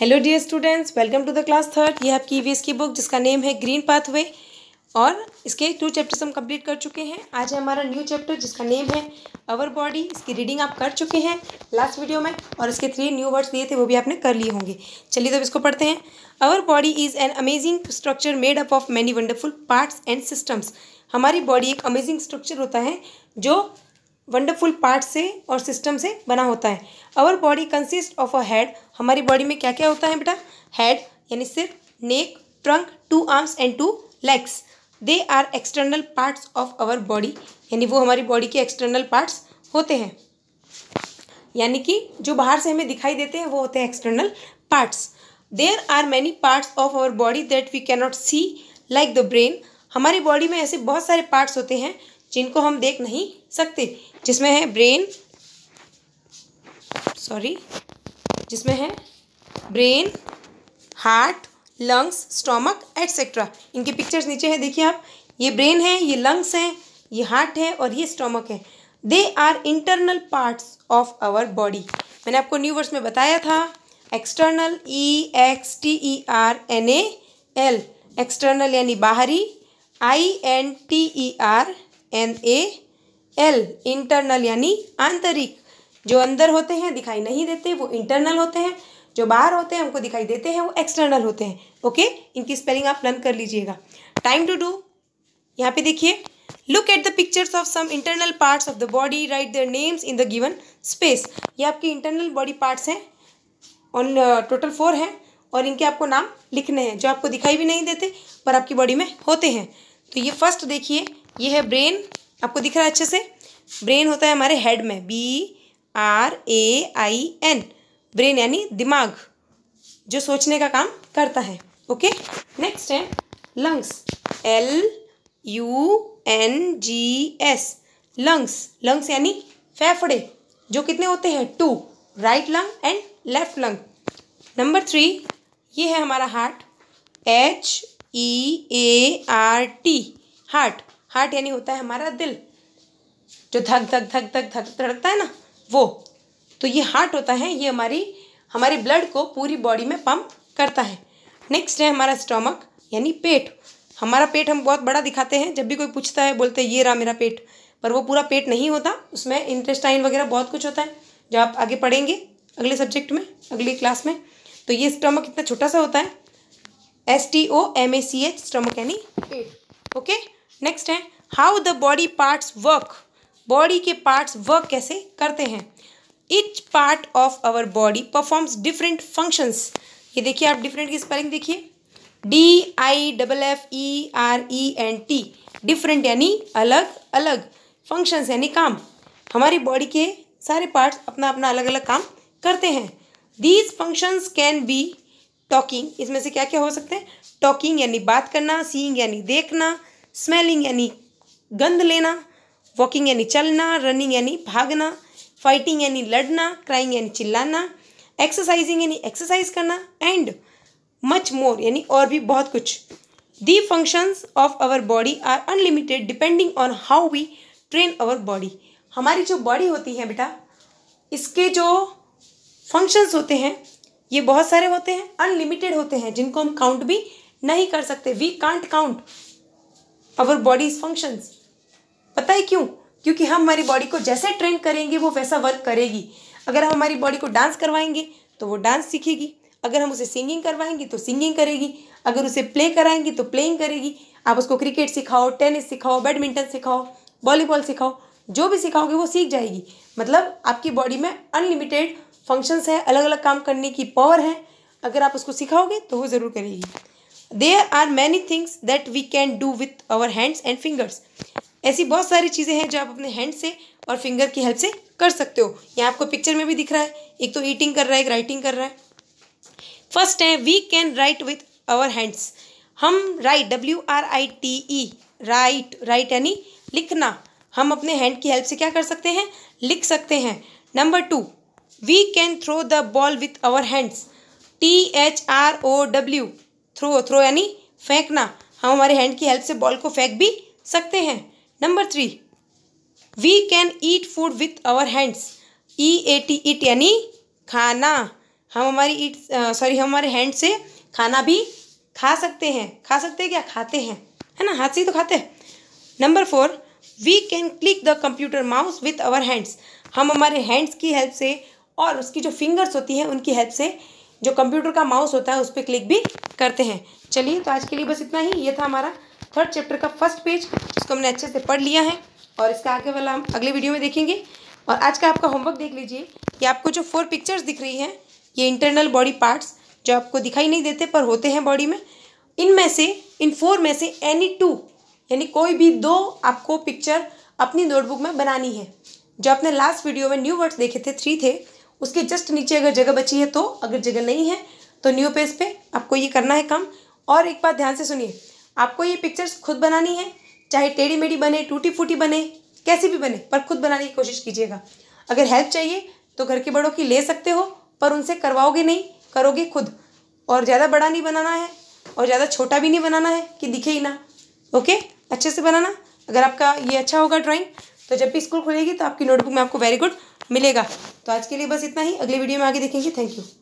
hello dear students welcome to the class third ये आपकी EVS e की book जिसका नेम है ग्रीन पाथवे और इसके टू चैप्टर्स हम कंप्लीट कर चुके हैं आज है हमारा न्यू चैप्टर जिसका नेम है अवर बॉडी इसकी रीडिंग आप कर चुके हैं लास्ट वीडियो में और इसके थ्री न्यू वर्ड्स दिए थे वो भी आपने कर लिए होंगे चलिए तो इसको पढ़ते हैं our body is an amazing structure made up of many wonderful parts and systems हमारी बॉडी एक अमेजिंग स्ट्रक्चर होता है जो वंडरफुल पार्ट से और सिस्टम से बना होता है our body consist of a head हमारी बॉडी में क्या क्या होता है बेटा हेड यानी सिर neck trunk two arms and two legs they are external parts of our body यानी वो हमारी बॉडी के एक्सटर्नल पार्ट्स होते हैं यानी कि जो बाहर से हमें दिखाई देते हैं वो होते हैं external parts there are many parts of our body that we cannot see like the brain हमारी बॉडी में ऐसे बहुत सारे पार्ट्स होते हैं जिनको हम देख नहीं सकते जिसमें है ब्रेन सॉरी जिसमें है brain heart lungs stomach etcetera इनके पिक्चर्स नीचे है देखिए आप ये ब्रेन है ये लंग्स हैं ये हार्ट है और ये स्टोमक है they are internal parts of our body मैंने आपको न्यू वर्ड्स में बताया था external E X T E R N A L external यानी बाहरी I N T E R N A L internal यानी आंतरिक जो अंदर होते हैं दिखाई नहीं देते वो इंटरनल होते हैं जो बाहर होते हैं हमको दिखाई देते हैं वो एक्सटर्नल होते हैं ओके इनकी स्पेलिंग आप लर्न कर लीजिएगा टाइम टू डू यहाँ पे देखिए look at the pictures of some internal parts of the body write their names in the given space ये आपके इंटरनल बॉडी पार्ट्स हैं ऑन टोटल फोर हैं और इनके आपको नाम लिखने हैं जो आपको दिखाई भी नहीं देते पर आपकी बॉडी में होते हैं तो ये फर्स्ट देखिए ये है ब्रेन आपको दिख रहा है अच्छे से ब्रेन होता है हमारे हेड में B R A I N brain यानी दिमाग जो सोचने का काम करता है ओके नेक्स्ट है lungs L U N G S lungs lungs यानी फेफड़े जो कितने होते हैं two right lung and left lung number three ये है हमारा heart H E A R T heart heart यानी होता है हमारा दिल जो धक धक धक धक धक धड़कता है ना वो तो ये हार्ट होता है ये हमारी हमारे ब्लड को पूरी बॉडी में पंप करता है नेक्स्ट है हमारा स्टोमक यानी पेट हमारा पेट हम बहुत बड़ा दिखाते हैं जब भी कोई पूछता है बोलते हैं ये रहा मेरा पेट पर वो पूरा पेट नहीं होता उसमें इंटेस्टाइन वगैरह बहुत कुछ होता है जो आप आगे पढ़ेंगे अगले सब्जेक्ट में अगली क्लास में तो ये स्टोमक इतना छोटा सा होता है S T O M A C H stomach यानी पेट ओके नेक्स्ट है how the body parts work body के पार्ट्स वर्क कैसे करते हैं each part of our body performs different functions ये देखिए आप डिफरेंट की स्पेलिंग देखिए D I double F E R E N T different यानी अलग अलग फंक्शंस यानी काम हमारी बॉडी के सारे पार्ट्स अपना अपना अलग अलग काम करते हैं these functions can be talking इसमें से क्या क्या हो सकते हैं टॉकिंग यानी बात करना सीइंग यानी देखना स्मेलिंग यानी गंध लेना वॉकिंग यानी चलना रनिंग यानी भागना फाइटिंग यानी लड़ना क्राइंग यानी चिल्लाना एक्सरसाइजिंग यानी एक्सरसाइज करना एंड मच मोर यानी और भी बहुत कुछ the functions of our body are unlimited depending on how we train our body हमारी जो बॉडी होती है बेटा इसके जो फंक्शंस होते हैं ये बहुत सारे होते हैं अनलिमिटेड होते हैं जिनको हम काउंट भी नहीं कर सकते we can't count our bodies functions पता है क्यों क्योंकि हम हमारी बॉडी को जैसे ट्रेन करेंगे वो वैसा वर्क करेगी अगर हम हमारी बॉडी को डांस करवाएंगे तो वो डांस सीखेगी अगर हम उसे सिंगिंग करवाएंगे तो सिंगिंग करेगी अगर उसे प्ले कराएंगे तो प्लेइंग करेगी आप उसको क्रिकेट सिखाओ टेनिस सिखाओ बैडमिंटन सिखाओ वॉलीबॉल सिखाओ जो भी सिखाओगे वो सीख जाएगी मतलब आपकी बॉडी में अनलिमिटेड फंक्शंस है अलग अलग काम करने की पावर है अगर आप उसको सिखाओगे तो वो ज़रूर करेगी there are many things that we can do with our hands and fingers ऐसी बहुत सारी चीज़ें हैं जो आप अपने हैंड से और फिंगर की हेल्प से कर सकते हो यहाँ आपको पिक्चर में भी दिख रहा है एक तो ईटिंग कर रहा है एक राइटिंग कर रहा है फर्स्ट है we can write with our hands हम write W R I T E write write यानी लिखना हम अपने हैंड की हेल्प से क्या कर सकते हैं लिख सकते हैं number two we can throw the ball with our hands T H R O W throw throw यानी फेंकना हम हमारे हैंड की हेल्प से बॉल को फेंक भी सकते हैं number three we can eat food with our hands E A T eat यानी खाना हम हमारी ईट सॉरी हम हमारे हैंड से खाना भी खा सकते हैं खा सकते हैं क्या खाते हैं है ना हाथ से ही तो खाते हैं number four we can click the computer mouse with our hands हम हमारे हैंड्स की हेल्प से और उसकी जो फिंगर्स होती हैं उनकी हेल्प से जो कंप्यूटर का माउस होता है उस पर क्लिक भी करते हैं चलिए तो आज के लिए बस इतना ही ये था हमारा थर्ड चैप्टर का फर्स्ट पेज जिसको हमने अच्छे से पढ़ लिया है और इसका आगे वाला हम अगले वीडियो में देखेंगे और आज का आपका होमवर्क देख लीजिए कि आपको जो फोर पिक्चर्स दिख रही हैं ये इंटरनल बॉडी पार्ट्स जो आपको दिखाई नहीं देते पर होते हैं बॉडी में इनमें से इन फोर में से एनी टू यानी कोई भी दो आपको पिक्चर अपनी नोटबुक में बनानी है जो आपने लास्ट वीडियो में न्यू वर्ड्स देखे थे थ्री थे उसके जस्ट नीचे अगर जगह बची है तो अगर जगह नहीं है तो न्यू पेज पे आपको ये करना है काम और एक बात ध्यान से सुनिए आपको ये पिक्चर्स खुद बनानी है चाहे टेढ़ी मेढ़ी बने टूटी फूटी बने कैसी भी बने पर खुद बनाने की कोशिश कीजिएगा अगर हेल्प चाहिए तो घर के बड़ों की ले सकते हो पर उनसे करवाओगे नहीं करोगे खुद और ज़्यादा बड़ा नहीं बनाना है और ज़्यादा छोटा भी नहीं बनाना है कि दिखे ही ना ओके अच्छे से बनाना अगर आपका ये अच्छा होगा ड्राइंग तो जब भी स्कूल खुलेगी तो आपकी नोटबुक में आपको वेरी गुड मिलेगा तो आज के लिए बस इतना ही अगली वीडियो में आगे देखेंगे थैंक यू